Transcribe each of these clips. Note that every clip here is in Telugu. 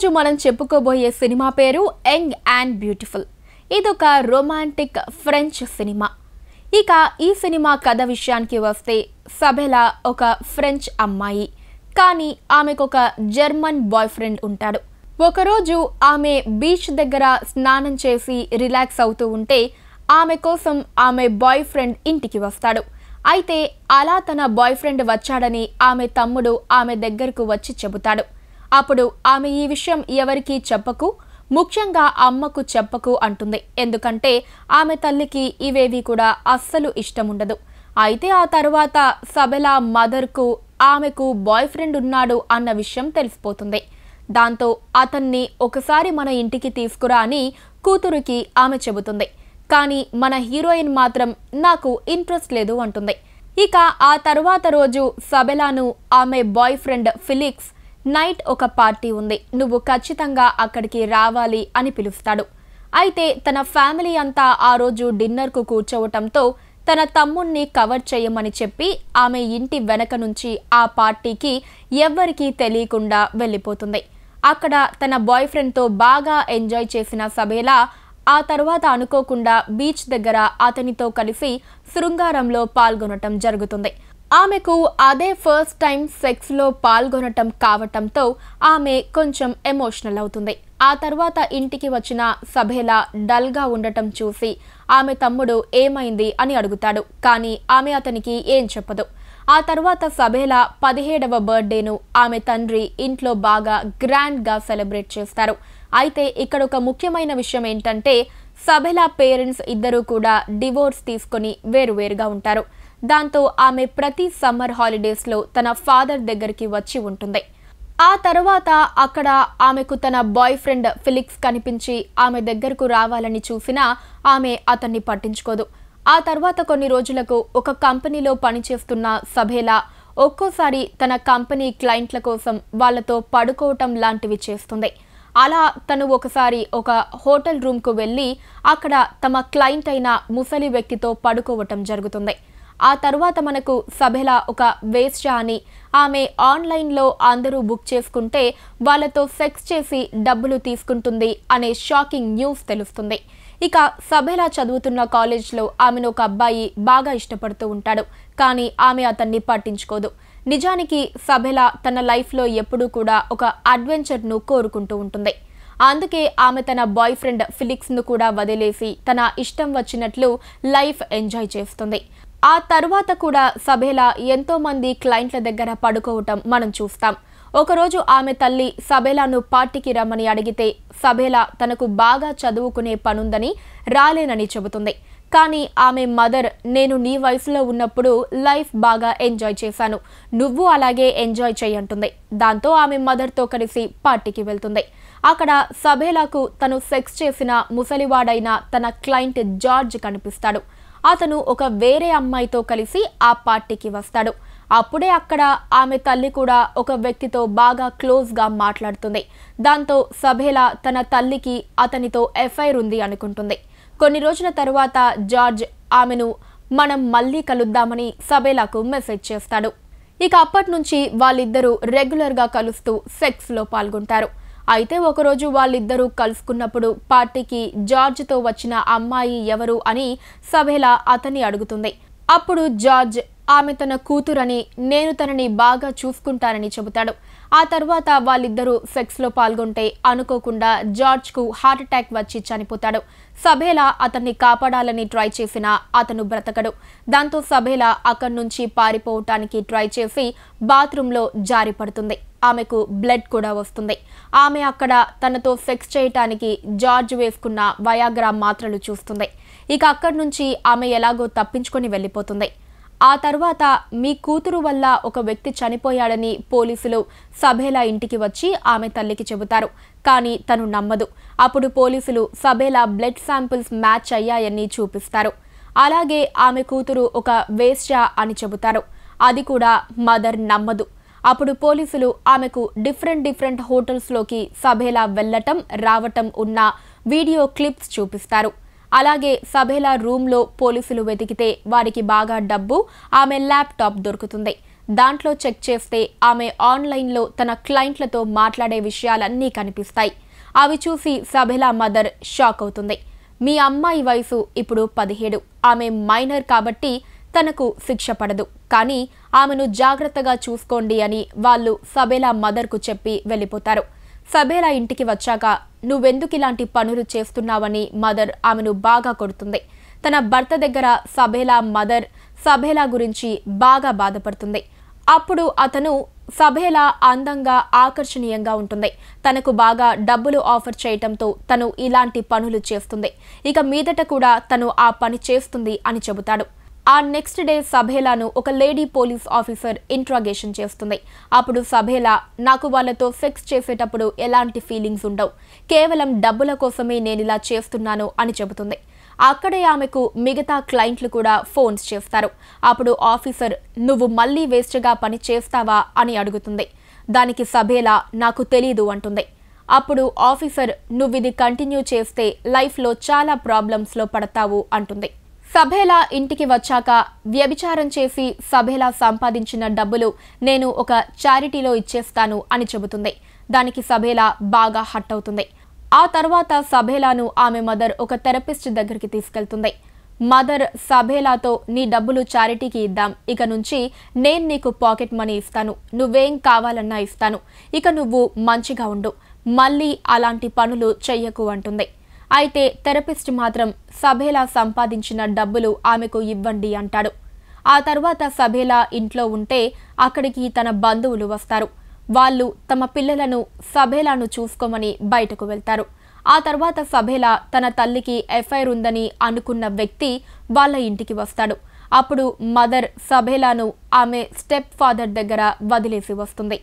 ఈరోజు మనం చెప్పుకోబోయే సినిమా పేరు యంగ్ అండ్ బ్యూటిఫుల్ ఇదొక రొమాంటిక్ ఫ్రెంచ్ సినిమా ఇక ఈ సినిమా కథ విషయానికి వస్తే సభెలా ఒక ఫ్రెంచ్ అమ్మాయి కానీ ఆమెకు ఒక జర్మన్ బాయ్ ఫ్రెండ్ ఉంటాడు ఒకరోజు ఆమె బీచ్ దగ్గర స్నానం చేసి రిలాక్స్ అవుతూ ఉంటే ఆమె కోసం ఆమె బాయ్ ఫ్రెండ్ ఇంటికి వస్తాడు అయితే అలా తన బాయ్ ఫ్రెండ్ వచ్చాడని ఆమె తమ్ముడు ఆమె దగ్గరకు వచ్చి చెబుతాడు అప్పుడు ఆమె ఈ విషయం ఎవరికీ చెప్పకు ముఖ్యంగా అమ్మకు చెప్పకు అంటుంది ఎందుకంటే ఆమె తల్లికి ఇవేవి కూడా అస్సలు ఇష్టముండదు అయితే ఆ తర్వాత సబెలా మదర్కు ఆమెకు బాయ్ ఫ్రెండ్ ఉన్నాడు అన్న విషయం తెలిసిపోతుంది దాంతో అతన్ని ఒకసారి మన ఇంటికి తీసుకురా అని కూతురికి ఆమె చెబుతుంది కానీ మన హీరోయిన్ మాత్రం నాకు ఇంట్రెస్ట్ లేదు అంటుంది ఇక ఆ తర్వాత రోజు సబెలాను ఆమె బాయ్ ఫ్రెండ్ ఫిలిక్స్ నైట్ ఒక పార్టీ ఉంది నువ్వు ఖచ్చితంగా అక్కడికి రావాలి అని పిలుస్తాడు అయితే తన ఫ్యామిలీ అంతా ఆ రోజు డిన్నర్కు కూర్చోవటంతో తన తమ్ముణ్ణి కవర్ చేయమని చెప్పి ఆమె ఇంటి వెనక నుంచి ఆ పార్టీకి ఎవ్వరికీ తెలియకుండా వెళ్ళిపోతుంది అక్కడ తన బాయ్ ఫ్రెండ్తో బాగా ఎంజాయ్ చేసిన సభేలా ఆ తర్వాత అనుకోకుండా బీచ్ దగ్గర అతనితో కలిసి శృంగారంలో పాల్గొనటం జరుగుతుంది ఆమెకు అదే ఫస్ట్ టైం సెక్స్లో పాల్గొనటం కావటంతో ఆమె కొంచెం ఎమోషనల్ అవుతుంది ఆ తర్వాత ఇంటికి వచ్చిన సభేలా డల్గా ఉండటం చూసి ఆమె తమ్ముడు ఏమైంది అని అడుగుతాడు కానీ ఆమె అతనికి ఏం చెప్పదు ఆ తర్వాత సభేలా పదిహేడవ బర్త్డేను ఆమె తండ్రి ఇంట్లో బాగా గ్రాండ్గా సెలబ్రేట్ చేస్తారు అయితే ఇక్కడ ఒక ముఖ్యమైన విషయం ఏంటంటే సభేలా పేరెంట్స్ ఇద్దరూ కూడా డివోర్స్ తీసుకొని వేరువేరుగా ఉంటారు దాంతో ఆమె ప్రతి సమ్మర్ హాలిడేస్లో తన ఫాదర్ దగ్గరికి వచ్చి ఉంటుంది ఆ తర్వాత అక్కడ ఆమెకు తన బాయ్ ఫ్రెండ్ ఫిలిక్స్ కనిపించి ఆమె దగ్గరకు రావాలని చూసినా ఆమె అతన్ని పట్టించుకోదు ఆ తర్వాత కొన్ని రోజులకు ఒక కంపెనీలో పనిచేస్తున్న సభేలా ఒక్కోసారి తన కంపెనీ క్లయింట్ల కోసం వాళ్ళతో పడుకోవటం లాంటివి చేస్తుంది అలా తను ఒకసారి ఒక హోటల్ రూమ్కు వెళ్ళి అక్కడ తమ క్లయింట్ అయిన ముసలి వ్యక్తితో పడుకోవటం జరుగుతుంది ఆ తర్వాత మనకు సభలా ఒక వేస్ట్ అని ఆమె ఆన్లైన్లో అందరూ బుక్ చేసుకుంటే వాళ్ళతో సెక్స్ చేసి డబ్బులు తీసుకుంటుంది అనే షాకింగ్ న్యూస్ తెలుస్తుంది ఇక సభేలా చదువుతున్న కాలేజ్లో ఆమెను ఒక అబ్బాయి బాగా ఇష్టపడుతూ ఉంటాడు కానీ ఆమె అతన్ని పట్టించుకోదు నిజానికి సభేలా తన లైఫ్లో ఎప్పుడూ కూడా ఒక అడ్వెంచర్ను కోరుకుంటూ ఉంటుంది అందుకే ఆమె తన బాయ్ ఫ్రెండ్ ఫిలిక్స్ను కూడా వదిలేసి తన ఇష్టం వచ్చినట్లు లైఫ్ ఎంజాయ్ చేస్తుంది ఆ తర్వాత కూడా సభేలా ఎంతో మంది క్లయింట్ల దగ్గర పడుకోవటం మనం చూస్తాం ఒకరోజు ఆమె తల్లి సభేలాను పార్టీకి రమ్మని అడిగితే సభేలా తనకు బాగా చదువుకునే పనుందని రాలేనని చెబుతుంది కానీ ఆమె మదర్ నేను నీ వయసులో ఉన్నప్పుడు లైఫ్ బాగా ఎంజాయ్ చేశాను నువ్వు అలాగే ఎంజాయ్ చేయంటుంది దాంతో ఆమె మదర్తో కలిసి పార్టీకి వెళ్తుంది అక్కడ సభేలాకు తను సెక్స్ చేసిన ముసలివాడైన తన క్లయింట్ జార్జ్ కనిపిస్తాడు అతను ఒక వేరే అమ్మాయితో కలిసి ఆ పార్టీకి వస్తాడు అప్పుడే అక్కడ ఆమె తల్లి కూడా ఒక వ్యక్తితో బాగా క్లోజ్గా మాట్లాడుతుంది దాంతో సభేలా తన తల్లికి అతనితో ఎఫ్ఐఆర్ ఉంది అనుకుంటుంది కొన్ని రోజుల తరువాత జార్జ్ ఆమెను మనం మళ్ళీ కలుద్దామని సబేలాకు మెసేజ్ చేస్తాడు ఇక అప్పటి నుంచి వాళ్ళిద్దరూ రెగ్యులర్గా కలుస్తూ సెక్స్లో పాల్గొంటారు అయితే ఒకరోజు వాళ్ళిద్దరూ కలుసుకున్నప్పుడు పార్టీకి జార్జ్తో వచ్చిన అమ్మాయి ఎవరు అని సభేలా అతన్ని అడుగుతుంది అప్పుడు జార్జ్ ఆమె తన కూతురని నేను తనని బాగా చూసుకుంటానని చెబుతాడు ఆ తర్వాత వాళ్ళిద్దరూ సెక్స్లో పాల్గొంటే అనుకోకుండా జార్జ్కు హార్ట్అటాక్ వచ్చి చనిపోతాడు సభేలా అతన్ని కాపాడాలని ట్రై చేసినా అతను బ్రతకడు దాంతో సభేలా అక్కడి నుంచి పారిపోవటానికి ట్రై చేసి బాత్రూంలో జారిపడుతుంది ఆమెకు బ్లడ్ కూడా వస్తుంది ఆమె అక్కడ తనతో సెక్స్ చేయటానికి జార్జ్ వేసుకున్న వయాగ్రా మాత్రలు చూస్తుంది ఇక అక్కడి నుంచి ఆమె ఎలాగో తప్పించుకొని వెళ్ళిపోతుంది ఆ తర్వాత మీ కూతురు వల్ల ఒక వ్యక్తి చనిపోయాడని పోలీసులు సభేలా ఇంటికి వచ్చి ఆమె తల్లికి చెబుతారు కానీ తను నమ్మదు అప్పుడు పోలీసులు సభేలా బ్లడ్ శాంపిల్స్ మ్యాచ్ అయ్యాయని చూపిస్తారు అలాగే ఆమె కూతురు ఒక వేస్టా అని చెబుతారు అది కూడా మదర్ నమ్మదు అప్పుడు పోలీసులు ఆమెకు డిఫరెంట్ డిఫరెంట్ హోటల్స్లోకి సభేలా వెళ్లటం రావటం ఉన్న వీడియో క్లిప్స్ చూపిస్తారు అలాగే సభేలా రూమ్లో పోలీసులు వెతికితే వారికి బాగా డబ్బు ఆమె ల్యాప్టాప్ దొరుకుతుంది దాంట్లో చెక్ చేస్తే ఆమె ఆన్లైన్లో తన క్లయింట్లతో మాట్లాడే విషయాలన్నీ కనిపిస్తాయి అవి చూసి సభేలా మదర్ షాక్ అవుతుంది మీ అమ్మాయి వయసు ఇప్పుడు పదిహేడు ఆమె మైనర్ కాబట్టి తనకు శిక్ష పడదు కానీ ఆమెను జాగ్రత్తగా చూసుకోండి అని వాళ్ళు సబేలా మదర్కు చెప్పి వెళ్ళిపోతారు సబేలా ఇంటికి వచ్చాక నువ్వెందుకు ఇలాంటి పనులు చేస్తున్నావని మదర్ ఆమెను బాగా కొడుతుంది తన భర్త దగ్గర సబేలా మదర్ సబేలా గురించి బాగా బాధపడుతుంది అప్పుడు అతను సభేలా అందంగా ఆకర్షణీయంగా ఉంటుంది తనకు బాగా డబ్బులు ఆఫర్ చేయటంతో తను ఇలాంటి పనులు చేస్తుంది ఇక మీదట కూడా తను ఆ పని చేస్తుంది అని చెబుతాడు ఆ నెక్స్ట్ డే సభేలాను ఒక లేడీ పోలీస్ ఆఫీసర్ ఇంట్రాగేషన్ చేస్తుంది అప్పుడు సభేలా నాకు వాళ్ళతో సెక్స్ చేసేటప్పుడు ఎలాంటి ఫీలింగ్స్ ఉండవు కేవలం డబ్బుల కోసమే నేను ఇలా చేస్తున్నాను అని చెబుతుంది అక్కడే ఆమెకు మిగతా క్లయింట్లు కూడా ఫోన్స్ చేస్తారు అప్పుడు ఆఫీసర్ నువ్వు మళ్ళీ వేస్ట్గా పని చేస్తావా అని అడుగుతుంది దానికి సభేలా నాకు తెలీదు అంటుంది అప్పుడు ఆఫీసర్ నువ్వు ఇది కంటిన్యూ చేస్తే లైఫ్లో చాలా ప్రాబ్లమ్స్లో పడతావు అంటుంది సభేలా ఇంటికి వచ్చాక వ్యభిచారం చేసి సభేలా సంపాదించిన డబ్బులు నేను ఒక చారిటీలో ఇచ్చేస్తాను అని చెబుతుంది దానికి సభేలా బాగా హట్ అవుతుంది ఆ తర్వాత సభేలాను ఆమె మదర్ ఒక థెరపిస్ట్ దగ్గరికి తీసుకెళ్తుంది మదర్ సభేలాతో నీ డబ్బులు చారిటీకి ఇద్దాం ఇక నుంచి నేను నీకు పాకెట్ మనీ ఇస్తాను నువ్వేం కావాలన్నా ఇస్తాను ఇక నువ్వు మంచిగా ఉండు మళ్ళీ అలాంటి పనులు చెయ్యకు అంటుంది అయితే థెరపిస్ట్ మాత్రం సభేలా సంపాదించిన డబ్బులు ఆమెకు ఇవ్వండి అంటాడు ఆ తర్వాత సభేలా ఇంట్లో ఉంటే అక్కడికి తన బంధువులు వస్తారు వాళ్ళు తమ పిల్లలను సభేలాను చూసుకోమని బయటకు వెళ్తారు ఆ తర్వాత సభేలా తన తల్లికి ఎఫ్ఐఆర్ ఉందని అనుకున్న వ్యక్తి వాళ్ళ ఇంటికి వస్తాడు అప్పుడు మదర్ సభేలాను ఆమె స్టెప్ ఫాదర్ దగ్గర వదిలేసి వస్తుంది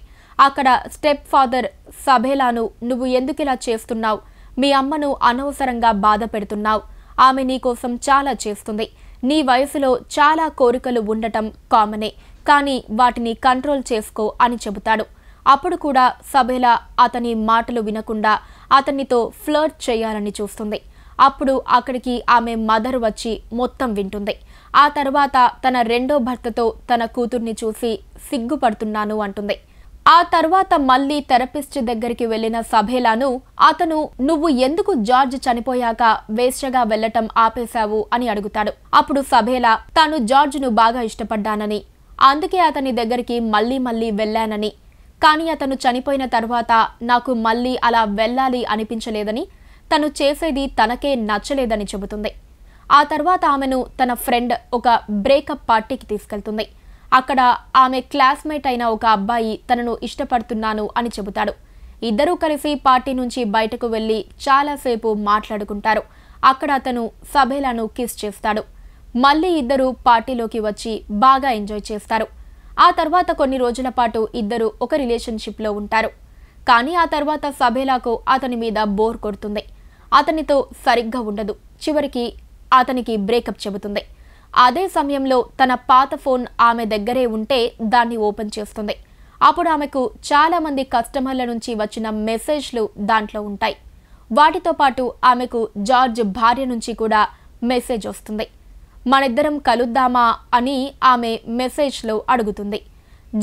అక్కడ స్టెప్ ఫాదర్ సభేలాను నువ్వు ఎందుకు ఇలా చేస్తున్నావు మీ అమ్మను అనవసరంగా బాధ పెడుతున్నావు ఆమె నీకోసం చాలా చేస్తుంది నీ వయసులో చాలా కోరికలు ఉండటం కామనే కానీ వాటిని కంట్రోల్ చేసుకో అని చెబుతాడు అప్పుడు కూడా సభల అతని మాటలు వినకుండా అతనితో ఫ్లర్ట్ చేయాలని చూస్తుంది అప్పుడు అక్కడికి ఆమె మదర్ వచ్చి మొత్తం వింటుంది ఆ తర్వాత తన రెండో భర్తతో తన కూతుర్ని చూసి సిగ్గుపడుతున్నాను అంటుంది ఆ తర్వాత మళ్లీ థెరపిస్ట్ దగ్గరికి వెళ్లిన సభేలాను అతను నువ్వు ఎందుకు జార్జ్ చనిపోయాక వేస్ట్గా వెళ్లటం ఆపేశావు అని అడుగుతాడు అప్పుడు సభేలా తాను జార్జ్ను బాగా ఇష్టపడ్డానని అందుకే అతని దగ్గరికి మళ్లీ మళ్లీ వెళ్లానని కానీ అతను చనిపోయిన తర్వాత నాకు మళ్లీ అలా వెళ్ళాలి అనిపించలేదని తను చేసేది తనకే నచ్చలేదని చెబుతుంది ఆ తర్వాత ఆమెను తన ఫ్రెండ్ ఒక బ్రేకప్ పార్టీకి తీసుకెళ్తుంది అక్కడ ఆమె క్లాస్మేట్ అయిన ఒక అబ్బాయి తనను ఇష్టపడుతున్నాను అని చెబుతాడు ఇద్దరూ కలిసి పార్టీ నుంచి బయటకు వెళ్ళి చాలాసేపు మాట్లాడుకుంటారు అక్కడ అతను సభేలను కిస్ చేస్తాడు మళ్ళీ ఇద్దరు పార్టీలోకి వచ్చి బాగా ఎంజాయ్ చేస్తారు ఆ తర్వాత కొన్ని రోజుల పాటు ఇద్దరు ఒక రిలేషన్షిప్లో ఉంటారు కానీ ఆ తర్వాత సభేలాకు అతని మీద బోర్ కొడుతుంది అతనితో సరిగ్గా ఉండదు చివరికి అతనికి బ్రేకప్ చెబుతుంది అదే సమయంలో తన పాత ఫోన్ ఆమె దగ్గరే ఉంటే దాన్ని ఓపెన్ చేస్తుంది అప్పుడు ఆమెకు చాలామంది కస్టమర్ల నుంచి వచ్చిన మెసేజ్లు దాంట్లో ఉంటాయి వాటితో పాటు ఆమెకు జార్జ్ భార్య నుంచి కూడా మెసేజ్ వస్తుంది మనిద్దరం కలుద్దామా అని ఆమె మెసేజ్లో అడుగుతుంది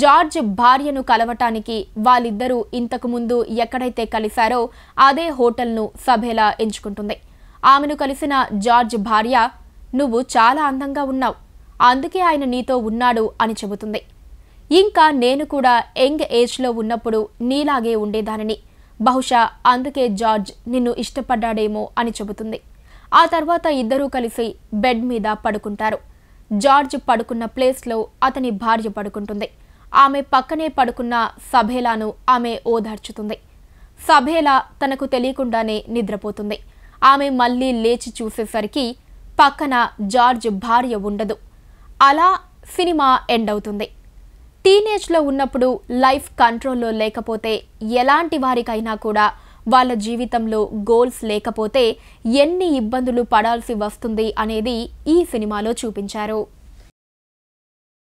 జార్జ్ భార్యను కలవటానికి వాళ్ళిద్దరూ ఇంతకుముందు ఎక్కడైతే కలిశారో అదే హోటల్ను సభేలా ఎంచుకుంటుంది ఆమెను కలిసిన జార్జ్ భార్య నువ్వు చాలా అందంగా ఉన్నావు అందుకే ఆయన నీతో ఉన్నాడు అని చెబుతుంది ఇంకా నేను కూడా యంగ్ ఏజ్లో ఉన్నప్పుడు నీలాగే ఉండేదానిని బహుశా అందుకే జార్జ్ నిన్ను ఇష్టపడ్డాడేమో అని చెబుతుంది ఆ తర్వాత ఇద్దరూ కలిసి బెడ్ మీద పడుకుంటారు జార్జ్ పడుకున్న ప్లేస్లో అతని భార్య పడుకుంటుంది ఆమె పక్కనే పడుకున్న సభేలాను ఆమె ఓదార్చుతుంది సభేలా తనకు తెలియకుండానే నిద్రపోతుంది ఆమె మళ్ళీ లేచి చూసేసరికి పక్కన జార్జ్ భార్య ఉండదు అలా సినిమా ఎండ్ అవుతుంది టీనేజ్లో ఉన్నప్పుడు లైఫ్ కంట్రోల్లో లేకపోతే ఎలాంటి వారికైనా కూడా వాళ్ళ జీవితంలో గోల్స్ లేకపోతే ఎన్ని ఇబ్బందులు పడాల్సి వస్తుంది అనేది ఈ సినిమాలో చూపించారు